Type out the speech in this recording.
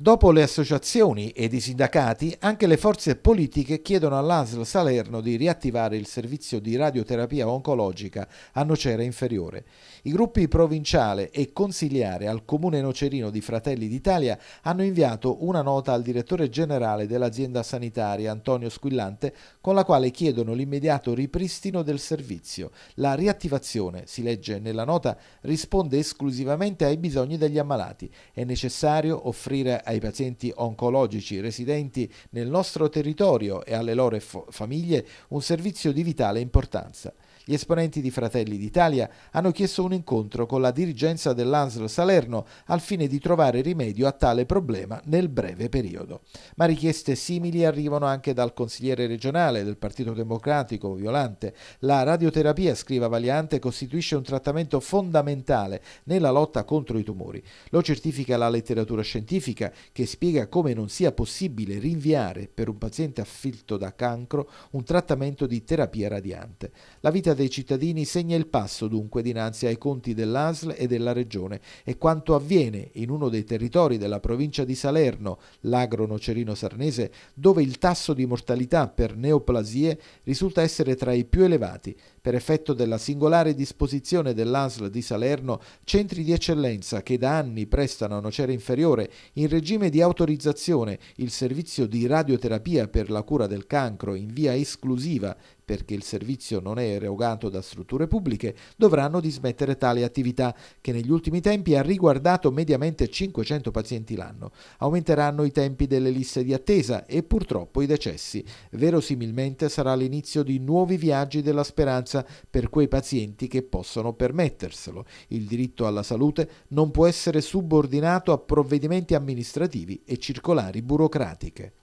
Dopo le associazioni ed i sindacati, anche le forze politiche chiedono all'ASL Salerno di riattivare il servizio di radioterapia oncologica a Nocera Inferiore. I gruppi provinciale e consigliare al comune nocerino di Fratelli d'Italia hanno inviato una nota al direttore generale dell'azienda sanitaria Antonio Squillante con la quale chiedono l'immediato ripristino del servizio. La riattivazione, si legge nella nota, risponde esclusivamente ai bisogni degli ammalati. È necessario offrire ai pazienti oncologici residenti nel nostro territorio e alle loro famiglie un servizio di vitale importanza. Gli esponenti di Fratelli d'Italia hanno chiesto un incontro con la dirigenza dell'ANSL Salerno al fine di trovare rimedio a tale problema nel breve periodo. Ma richieste simili arrivano anche dal consigliere regionale del Partito Democratico, Violante. La radioterapia, scriva Valiante, costituisce un trattamento fondamentale nella lotta contro i tumori. Lo certifica la letteratura scientifica che spiega come non sia possibile rinviare per un paziente affitto da cancro un trattamento di terapia radiante. La vita dei cittadini segna il passo dunque dinanzi ai conti dell'ASL e della Regione e quanto avviene in uno dei territori della provincia di Salerno, l'agro nocerino sarnese, dove il tasso di mortalità per neoplasie risulta essere tra i più elevati. Per effetto della singolare disposizione dell'ASL di Salerno, centri di eccellenza che da anni prestano a Nocera Inferiore in regione regime di autorizzazione il servizio di radioterapia per la cura del cancro in via esclusiva perché il servizio non è erogato da strutture pubbliche, dovranno dismettere tale attività, che negli ultimi tempi ha riguardato mediamente 500 pazienti l'anno. Aumenteranno i tempi delle liste di attesa e purtroppo i decessi. Verosimilmente sarà l'inizio di nuovi viaggi della speranza per quei pazienti che possono permetterselo. Il diritto alla salute non può essere subordinato a provvedimenti amministrativi amministrativi e circolari burocratiche.